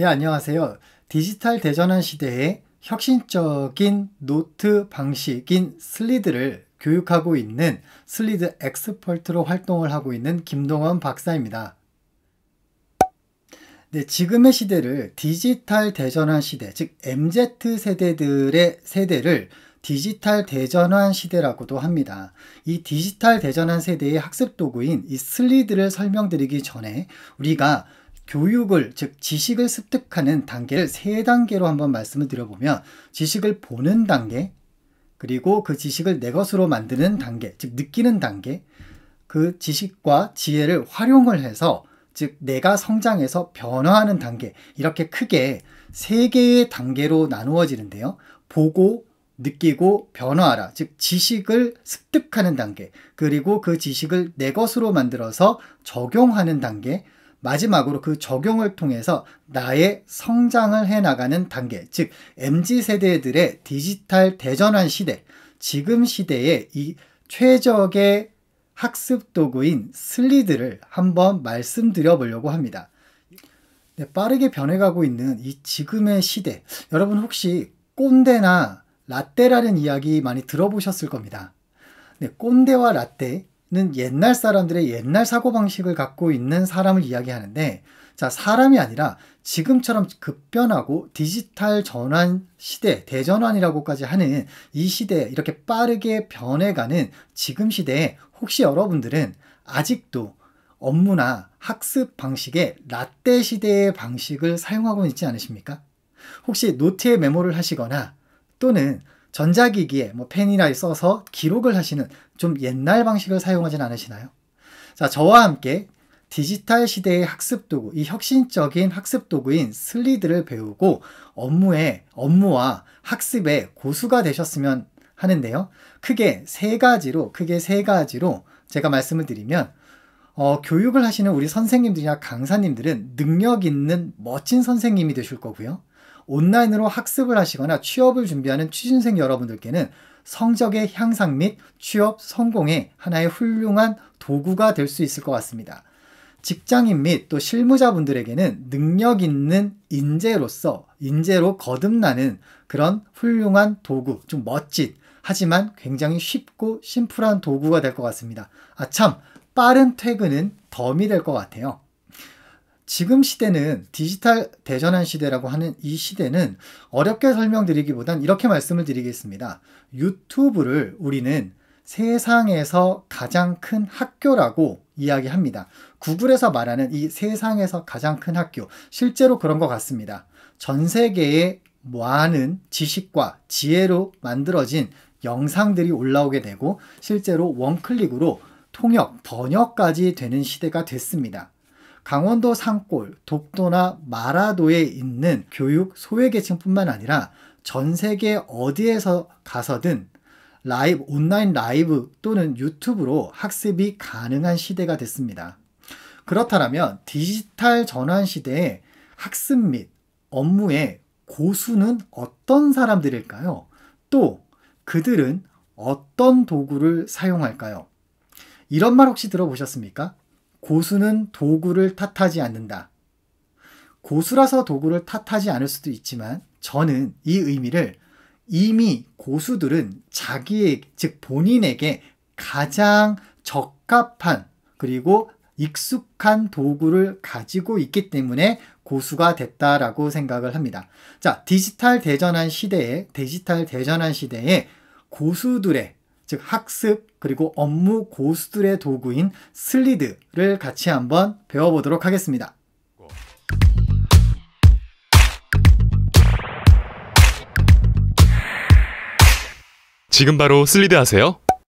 네, 안녕하세요. 디지털 대전환 시대에 혁신적인 노트 방식인 슬리드를 교육하고 있는 슬리드 엑스퍼트로 활동을 하고 있는 김동원 박사입니다. 네, 지금의 시대를 디지털 대전환 시대, 즉 MZ 세대들의 세대를 디지털 대전환 시대라고도 합니다. 이 디지털 대전환 세대의 학습 도구인 이 슬리드를 설명드리기 전에 우리가 교육을 즉 지식을 습득하는 단계를 세 단계로 한번 말씀을 드려보면 지식을 보는 단계 그리고 그 지식을 내 것으로 만드는 단계 즉 느끼는 단계 그 지식과 지혜를 활용을 해서 즉 내가 성장해서 변화하는 단계 이렇게 크게 세 개의 단계로 나누어지는데요. 보고 느끼고 변화하라. 즉 지식을 습득하는 단계. 그리고 그 지식을 내 것으로 만들어서 적용하는 단계. 마지막으로 그 적용을 통해서 나의 성장을 해 나가는 단계, 즉 m g 세대들의 디지털 대전환 시대, 지금 시대의 이 최적의 학습 도구인 슬리드를 한번 말씀드려 보려고 합니다. 네, 빠르게 변해가고 있는 이 지금의 시대. 여러분 혹시 꼰대나 라떼라는 이야기 많이 들어보셨을 겁니다. 네, 꼰대와 라떼, 는 옛날 사람들의 옛날 사고방식을 갖고 있는 사람을 이야기하는데, 자, 사람이 아니라 지금처럼 급변하고 디지털 전환 시대, 대전환이라고까지 하는 이 시대, 에 이렇게 빠르게 변해가는 지금 시대에 혹시 여러분들은 아직도 업무나 학습 방식에 라떼 시대의 방식을 사용하고 있지 않으십니까? 혹시 노트에 메모를 하시거나 또는 전자기기에 뭐 펜이나 써서 기록을 하시는 좀 옛날 방식을 사용하진 않으시나요? 자, 저와 함께 디지털 시대의 학습 도구, 이 혁신적인 학습 도구인 슬리드를 배우고 업무에, 업무와 학습에 고수가 되셨으면 하는데요. 크게 세 가지로, 크게 세 가지로 제가 말씀을 드리면, 어, 교육을 하시는 우리 선생님들이나 강사님들은 능력 있는 멋진 선생님이 되실 거고요. 온라인으로 학습을 하시거나 취업을 준비하는 취준생 여러분들께는 성적의 향상 및 취업 성공의 하나의 훌륭한 도구가 될 수 있을 것 같습니다. 직장인 및 또 실무자분들에게는 능력 있는 인재로서 인재로 거듭나는 그런 훌륭한 도구, 좀 멋진 하지만 굉장히 쉽고 심플한 도구가 될 것 같습니다. 아 참, 빠른 퇴근은 덤이 될 것 같아요. 지금 시대는 디지털 대전환 시대라고 하는 이 시대는 어렵게 설명드리기보단 이렇게 말씀을 드리겠습니다. 유튜브를 우리는 세상에서 가장 큰 학교라고 이야기합니다. 구글에서 말하는 이 세상에서 가장 큰 학교, 실제로 그런 것 같습니다. 전세계에 많은 지식과 지혜로 만들어진 영상들이 올라오게 되고 실제로 원클릭으로 통역, 번역까지 되는 시대가 됐습니다. 강원도 산골, 독도나 마라도에 있는 교육 소외계층뿐만 아니라 전 세계 어디에서 가서든 라이브, 온라인 라이브 또는 유튜브로 학습이 가능한 시대가 됐습니다. 그렇다면 디지털 전환 시대에 학습 및 업무의 고수는 어떤 사람들일까요? 또 그들은 어떤 도구를 사용할까요? 이런 말 혹시 들어보셨습니까? 고수는 도구를 탓하지 않는다. 고수라서 도구를 탓하지 않을 수도 있지만 저는 이 의미를 이미 고수들은 자기의, 즉 본인에게 가장 적합한 그리고 익숙한 도구를 가지고 있기 때문에 고수가 됐다라고 생각을 합니다. 자, 디지털 대전환 시대에, 디지털 대전환 시대에 고수들의 즉 학습 그리고 업무 고수들의 도구인 슬리드를 같이 한번 배워보도록 하겠습니다. 지금 바로 슬리드 하세요.